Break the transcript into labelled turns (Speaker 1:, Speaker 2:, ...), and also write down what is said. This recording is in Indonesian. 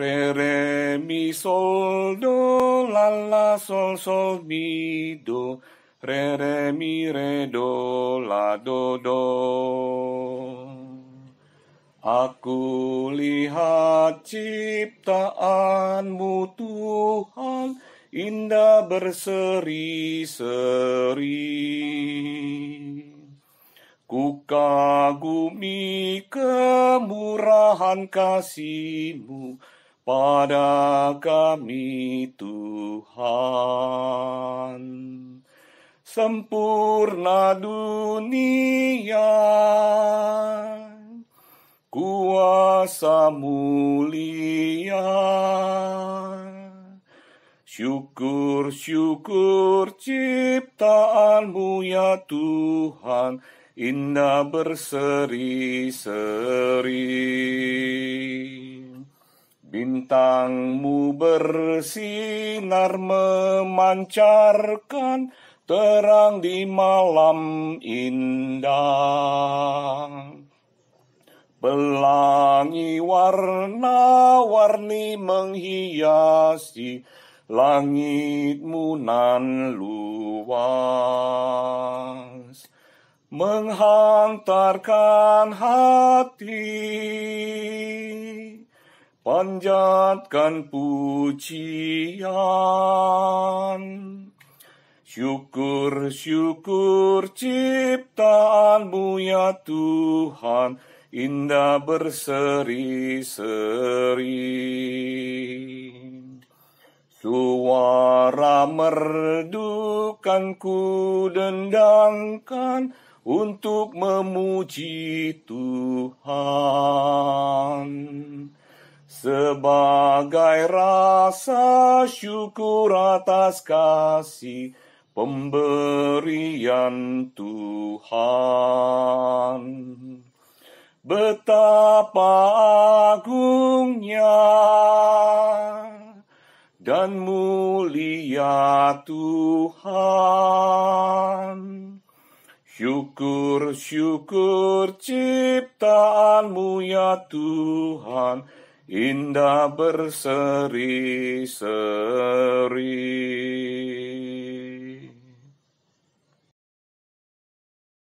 Speaker 1: Re re mi sol do la la sol sol mi do re re mi re do la do do Aku lihat ciptaanmu Tuhan indah berseri-seri Ku kagumi kemurahan kasihmu pada kami Tuhan. Sempurna dunia, kuasa mulia, syukur-syukur ciptaanmu ya Tuhan, indah berseri-seri. Bintangmu bersinar memancarkan terang di malam indah. Pelangi warna-warni menghiasi langitmu nan luas. Menghantarkan hati panjatkan pujian Syukur, syukur ciptaanmu ya Tuhan Indah berseri-seri Suara merdukan ku dendangkan Untuk memuji Tuhan sebagai rasa syukur atas kasih pemberian Tuhan. Betapa agungnya dan mulia Tuhan. Syukur-syukur ciptaanmu ya Tuhan indah berseri-seri.